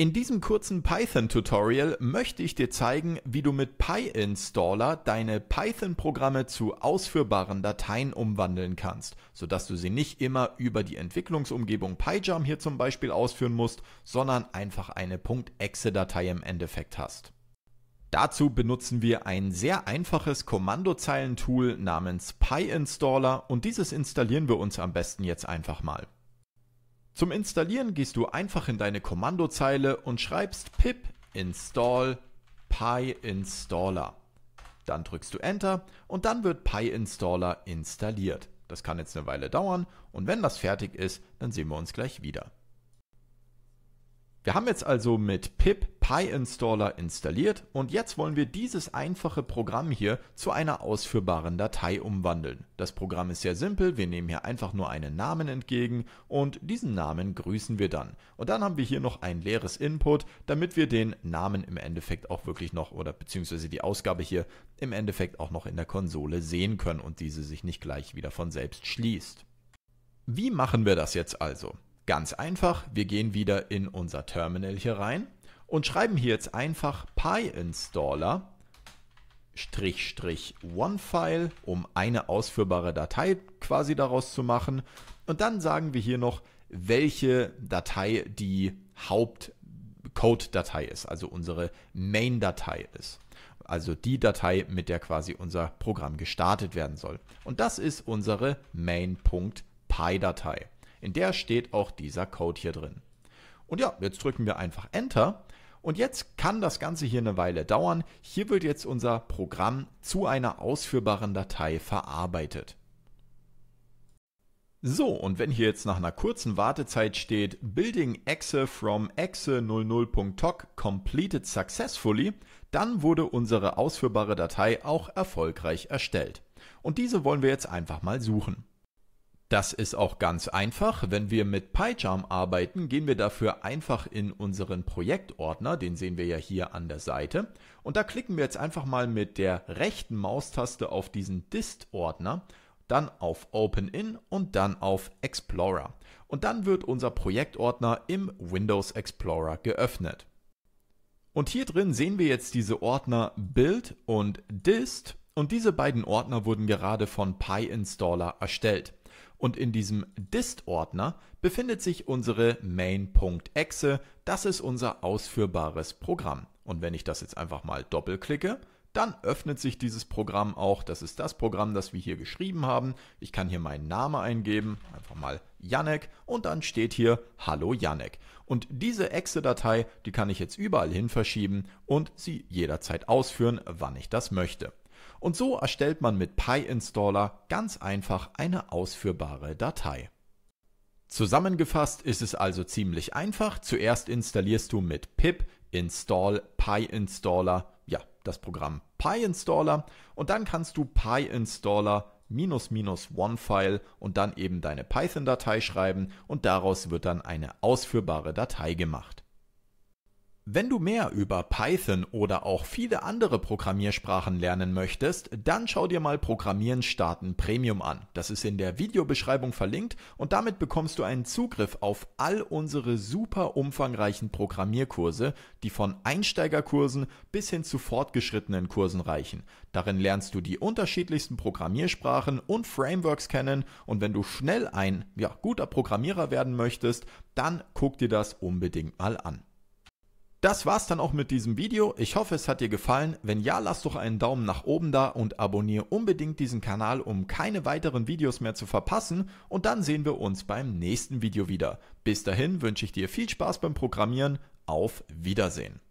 In diesem kurzen Python-Tutorial möchte ich dir zeigen, wie du mit PyInstaller deine Python-Programme zu ausführbaren Dateien umwandeln kannst, sodass du sie nicht immer über die Entwicklungsumgebung PyJam hier zum Beispiel ausführen musst, sondern einfach eine .exe-Datei im Endeffekt hast. Dazu benutzen wir ein sehr einfaches Kommandozeilentool namens PyInstaller und dieses installieren wir uns am besten jetzt einfach mal. Zum Installieren gehst du einfach in deine Kommandozeile und schreibst pip install PyInstaller. Dann drückst du Enter und dann wird PyInstaller installiert. Das kann jetzt eine Weile dauern und wenn das fertig ist, dann sehen wir uns gleich wieder. Wir haben jetzt also mit pip PyInstaller installiert und jetzt wollen wir dieses einfache Programm hier zu einer ausführbaren Datei umwandeln. Das Programm ist sehr simpel, wir nehmen hier einfach nur einen Namen entgegen und diesen Namen grüßen wir dann. Und dann haben wir hier noch ein leeres Input, damit wir den Namen im Endeffekt auch wirklich noch oder beziehungsweise die Ausgabe hier im Endeffekt auch noch in der Konsole sehen können und diese sich nicht gleich wieder von selbst schließt. Wie machen wir das jetzt also? Ganz einfach, wir gehen wieder in unser Terminal hier rein und schreiben hier jetzt einfach pi-installer OneFile, um eine ausführbare Datei quasi daraus zu machen. Und dann sagen wir hier noch, welche Datei die Hauptcode-Datei ist, also unsere Main-Datei ist. Also die Datei, mit der quasi unser Programm gestartet werden soll. Und das ist unsere main.py-Datei. In der steht auch dieser Code hier drin. Und ja, jetzt drücken wir einfach Enter. Und jetzt kann das Ganze hier eine Weile dauern. Hier wird jetzt unser Programm zu einer ausführbaren Datei verarbeitet. So, und wenn hier jetzt nach einer kurzen Wartezeit steht Building Exe from exe 00.toc completed successfully, dann wurde unsere ausführbare Datei auch erfolgreich erstellt. Und diese wollen wir jetzt einfach mal suchen. Das ist auch ganz einfach. Wenn wir mit PyCharm arbeiten, gehen wir dafür einfach in unseren Projektordner, den sehen wir ja hier an der Seite. Und da klicken wir jetzt einfach mal mit der rechten Maustaste auf diesen Dist-Ordner, dann auf Open In und dann auf Explorer. Und dann wird unser Projektordner im Windows Explorer geöffnet. Und hier drin sehen wir jetzt diese Ordner Build und Dist. Und diese beiden Ordner wurden gerade von PyInstaller erstellt. Und in diesem Dist-Ordner befindet sich unsere main.exe. Das ist unser ausführbares Programm. Und wenn ich das jetzt einfach mal doppelklicke, dann öffnet sich dieses Programm auch. Das ist das Programm, das wir hier geschrieben haben. Ich kann hier meinen Namen eingeben, einfach mal Janek und dann steht hier Hallo Janek. Und diese Exe-Datei, die kann ich jetzt überall hin verschieben und sie jederzeit ausführen, wann ich das möchte. Und so erstellt man mit PyInstaller ganz einfach eine ausführbare Datei. Zusammengefasst ist es also ziemlich einfach. Zuerst installierst du mit pip install PyInstaller, ja, das Programm PyInstaller und dann kannst du PyInstaller minus minus one-File und dann eben deine Python-Datei schreiben und daraus wird dann eine ausführbare Datei gemacht. Wenn du mehr über Python oder auch viele andere Programmiersprachen lernen möchtest, dann schau dir mal Programmieren starten Premium an. Das ist in der Videobeschreibung verlinkt und damit bekommst du einen Zugriff auf all unsere super umfangreichen Programmierkurse, die von Einsteigerkursen bis hin zu fortgeschrittenen Kursen reichen. Darin lernst du die unterschiedlichsten Programmiersprachen und Frameworks kennen und wenn du schnell ein ja, guter Programmierer werden möchtest, dann guck dir das unbedingt mal an das war's dann auch mit diesem Video. Ich hoffe, es hat dir gefallen. Wenn ja, lass doch einen Daumen nach oben da und abonniere unbedingt diesen Kanal, um keine weiteren Videos mehr zu verpassen. Und dann sehen wir uns beim nächsten Video wieder. Bis dahin wünsche ich dir viel Spaß beim Programmieren. Auf Wiedersehen.